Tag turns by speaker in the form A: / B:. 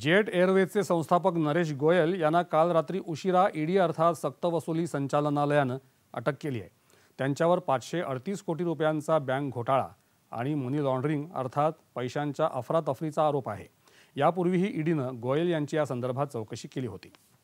A: jet एअरवेजचे संस्थापक नरेश गोयल यांना काल रात्री उशिरा ईडी अर्थात सक्तवसुली संचालनालयानं अटक केली आहे त्यांच्यावर पाचशे अडतीस कोटी रुपयांचा बँक घोटाळा आणि मनी लॉन्ड्रिंग अर्थात पैशांच्या अफरातफरीचा आरोप आहे यापूर्वीही ईडीनं गोयल यांची या संदर्भात चौकशी केली होती